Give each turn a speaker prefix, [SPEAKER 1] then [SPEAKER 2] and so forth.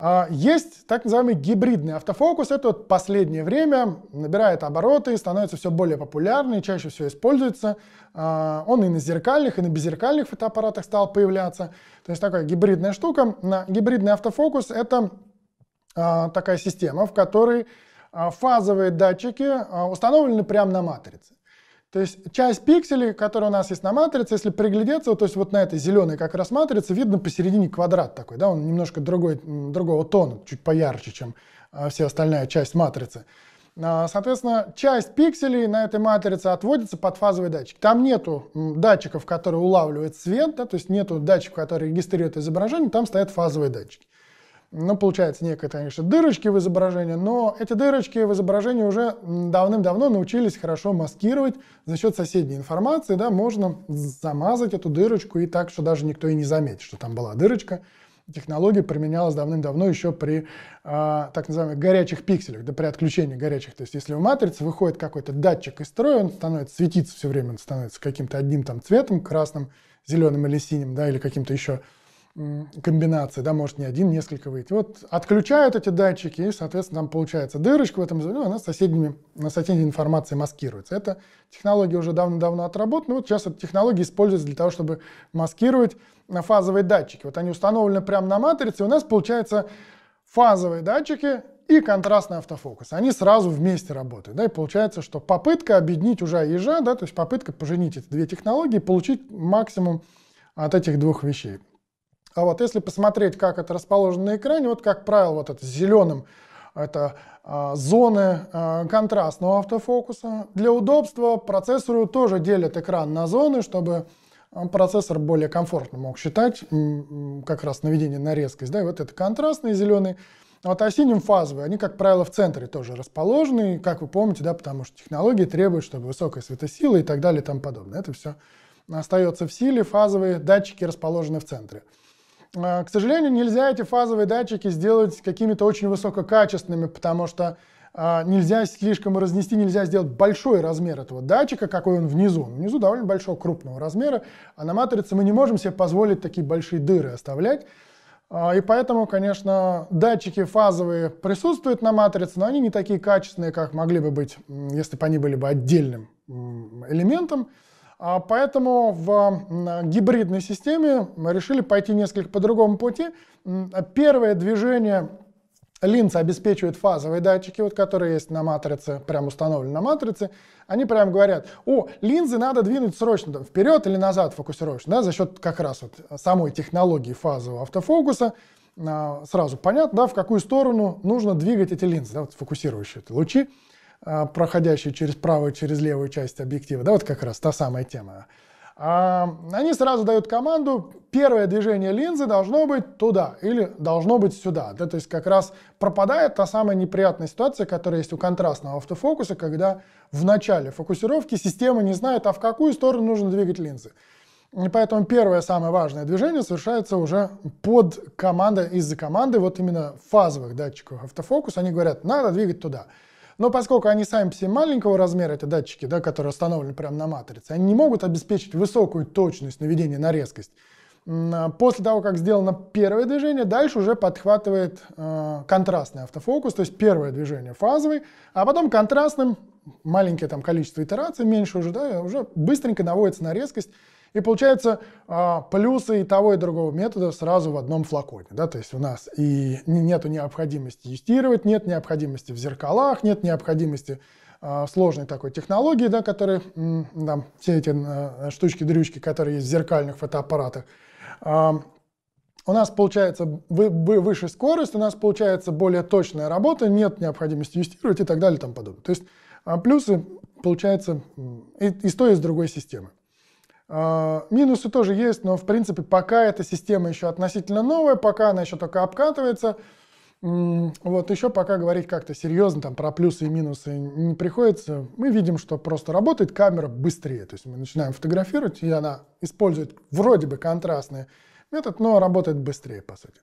[SPEAKER 1] А, есть так называемый гибридный автофокус. Это вот последнее время набирает обороты, становится все более популярный, чаще всего используется. А, он и на зеркальных, и на беззеркальных фотоаппаратах стал появляться. То есть такая гибридная штука. На гибридный автофокус — это а, такая система, в которой фазовые датчики установлены прямо на матрице. То есть часть пикселей, которые у нас есть на матрице, если приглядеться, то есть вот на этой зеленой как раз матрице, видно посередине квадрат такой, да, он немножко другой, другого тона, чуть поярче, чем а, вся остальная часть матрицы. А, соответственно, часть пикселей на этой матрице отводится под фазовый датчик. Там нету датчиков, которые улавливают свет, да, то есть нету датчиков, которые регистрируют изображение, там стоят фазовые датчики ну, получается, некие, конечно, дырочки в изображении, но эти дырочки в изображении уже давным-давно научились хорошо маскировать за счет соседней информации, да, можно замазать эту дырочку и так, что даже никто и не заметит, что там была дырочка, технология применялась давным-давно еще при э, так называемых горячих пикселях, да при отключении горячих. То есть если у матрицы выходит какой-то датчик из строя, он становится светиться все время, он становится каким-то одним там цветом, красным, зеленым или синим, да, или каким-то еще комбинации, да, может не один, несколько выйти. Вот отключают эти датчики, и, соответственно, там получается дырочка в этом зоне, она соседними, на соседней информации маскируется. Эта технология уже давно-давно отработана, вот сейчас эта технология используется для того, чтобы маскировать фазовые датчики. Вот они установлены прямо на матрице, и у нас получается фазовые датчики и контрастный автофокус. Они сразу вместе работают. Да, и получается, что попытка объединить уже ежа, да, то есть попытка поженить эти две технологии, получить максимум от этих двух вещей. А вот если посмотреть, как это расположено на экране, вот как правило, вот это зеленым это а, зоны а, контрастного автофокуса. Для удобства процессору тоже делят экран на зоны, чтобы а, процессор более комфортно мог считать как раз наведение на резкость. Да, и вот это контрастные зеленые. А вот а синим фазовые, они, как правило, в центре тоже расположены, как вы помните, да, потому что технологии требуют, чтобы высокая светосила и так далее и тому подобное. Это все остается в силе, фазовые датчики расположены в центре. А, к сожалению, нельзя эти фазовые датчики сделать какими-то очень высококачественными, потому что а, нельзя слишком разнести, нельзя сделать большой размер этого датчика, какой он внизу. Внизу довольно большого, крупного размера, а на матрице мы не можем себе позволить такие большие дыры оставлять. А, и поэтому, конечно, датчики фазовые присутствуют на матрице, но они не такие качественные, как могли бы быть, если бы они были бы отдельным элементом. А поэтому в гибридной системе мы решили пойти несколько по другому пути. Первое движение линза обеспечивает фазовые датчики, вот которые есть на матрице, прям установлены на матрице, они прям говорят, о, линзы надо двинуть срочно, там, вперед или назад фокусировочно, да, за счет как раз вот самой технологии фазового автофокуса, а, сразу понятно, да, в какую сторону нужно двигать эти линзы, да, вот фокусирующие эти лучи, а, проходящий через правую, через левую часть объектива, да, вот как раз та самая тема. А, они сразу дают команду, первое движение линзы должно быть туда или должно быть сюда. Да, то есть как раз пропадает та самая неприятная ситуация, которая есть у контрастного автофокуса, когда в начале фокусировки система не знает, а в какую сторону нужно двигать линзы. И поэтому первое самое важное движение совершается уже под командой, из-за команды вот именно фазовых датчиков автофокуса. Они говорят, надо двигать туда. Но поскольку они сами все маленького размера, эти датчики, да, которые установлены прямо на матрице, они не могут обеспечить высокую точность наведения на резкость. А, после того, как сделано первое движение, дальше уже подхватывает э, контрастный автофокус, то есть первое движение фазовый, а потом контрастным, маленькое там количество итераций, меньше уже, да, уже быстренько наводится на резкость, и получается а, плюсы и того, и другого метода сразу в одном флаконе. Да? То есть у нас и нет необходимости юстировать, нет необходимости в зеркалах, нет необходимости э, сложной такой технологии, да, которые, там, все эти э, штучки-дрючки, которые есть в зеркальных фотоаппаратах. А, у нас получается выше скорость, у нас получается более точная работа, нет необходимости юстировать и так далее и тому подобное. То есть плюсы получается и, и с той, и с другой системы. А, минусы тоже есть, но в принципе пока эта система еще относительно новая, пока она еще только обкатывается, вот еще пока говорить как-то серьезно там про плюсы и минусы не приходится. Мы видим, что просто работает камера быстрее. То есть мы начинаем фотографировать, и она использует вроде бы контрастный метод, но работает быстрее, по сути.